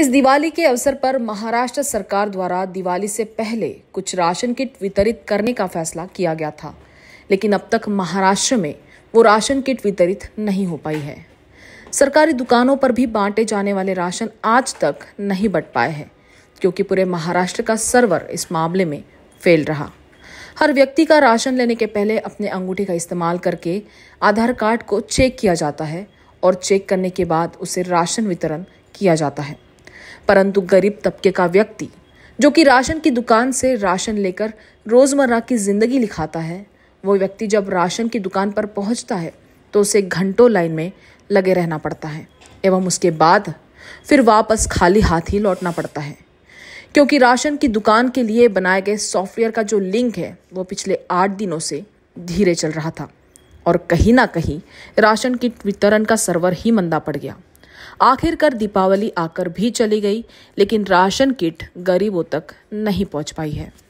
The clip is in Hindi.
इस दिवाली के अवसर पर महाराष्ट्र सरकार द्वारा दिवाली से पहले कुछ राशन किट वितरित करने का फैसला किया गया था लेकिन अब तक महाराष्ट्र में वो राशन किट वितरित नहीं हो पाई है सरकारी दुकानों पर भी बांटे जाने वाले राशन आज तक नहीं बट पाए हैं क्योंकि पूरे महाराष्ट्र का सर्वर इस मामले में फेल रहा हर व्यक्ति का राशन लेने के पहले अपने अंगूठे का इस्तेमाल करके आधार कार्ड को चेक किया जाता है और चेक करने के बाद उसे राशन वितरण किया जाता है परंतु गरीब तबके का व्यक्ति जो कि राशन की दुकान से राशन लेकर रोज़मर्रा की ज़िंदगी लिखाता है वो व्यक्ति जब राशन की दुकान पर पहुंचता है तो उसे घंटों लाइन में लगे रहना पड़ता है एवं उसके बाद फिर वापस खाली हाथ ही लौटना पड़ता है क्योंकि राशन की दुकान के लिए बनाए गए सॉफ्टवेयर का जो लिंक है वो पिछले आठ दिनों से धीरे चल रहा था और कहीं ना कहीं राशन किट वितरण का सर्वर ही मंदा पड़ गया आखिरकार दीपावली आकर भी चली गई लेकिन राशन किट गरीबों तक नहीं पहुंच पाई है